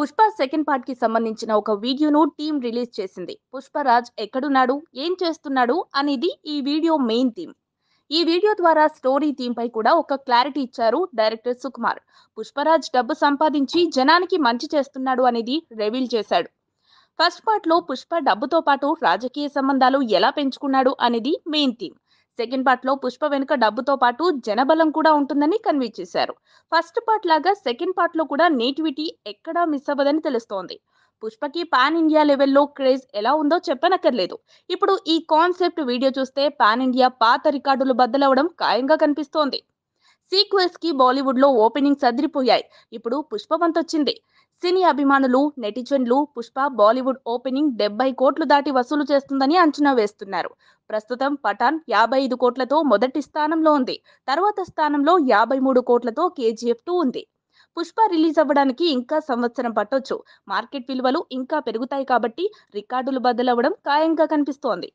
Pushpa second part కి సంబంధించిన ఒక వీడియోను టీం రిలీజ్ చేసింది పుష్పరాజ్ ఎక్కడున్నాడు ఏం చేస్తున్నాడు అనేది ఈ వీడియో మెయిన్ థీమ్ ఈ వీడియో ద్వారా స్టోరీ థీమ్ పై కూడా ఒక క్లారిటీ ఇచ్చారు డైరెక్టర్ సుకుమార్ పుష్పరాజ్ డబ్బు సంపాదించి జనానికి మంచి చేస్తున్నాడు అనేది రెవీల్ చేశాడు ఫస్ట్ పార్ట్ లో పుష్ప డబ్బుతో పాటు రాజకీయ సంబంధాలు ఎలా పెంచుకున్నాడు అనేది మెయిన్ థీమ్ సెకండ్ పార్ట్ లో పుష్ప వెనుక డబ్బుతో పాటు జనబలం కూడా ఉంటుందని కన్వీ చేశారు ఫస్ట్ పార్ట్ లాగా సెకండ్ పార్ట్ లో కూడా నేటివిటీ ఎక్కడా మిస్ అవ్వదని తెలుస్తోంది పుష్పకి పాన్ ఇండియా లెవెల్లో క్రేజ్ ఎలా ఉందో చెప్పనక్కర్లేదు ఇప్పుడు ఈ కాన్సెప్ట్ వీడియో చూస్తే పాన్ ఇండియా పాత రికార్డులు బద్దలవడం ఖాయంగా కనిపిస్తోంది సీక్వెల్స్ కి బాలీవుడ్ లో ఓపెనింగ్ సదిరిపోయాయి ఇప్పుడు పుష్పవంత్ వచ్చింది సినీ అభిమానులు నెటిజన్లు పుష్ప బాలీవుడ్ ఓపెనింగ్ డెబ్బై కోట్లు దాటి వసూలు చేస్తుందని అంచనా వేస్తున్నారు ప్రస్తుతం పఠాన్ యాభై ఐదు కోట్లతో మొదటి స్థానంలో ఉంది తర్వాత స్థానంలో యాభై మూడు కోట్లతో కేజీఎఫ్ టూ ఉంది పుష్ప రిలీజ్ అవ్వడానికి ఇంకా సంవత్సరం పట్టొచ్చు మార్కెట్ విలువలు ఇంకా పెరుగుతాయి కాబట్టి రికార్డులు బదులవ్వడం ఖాయంగా కనిపిస్తోంది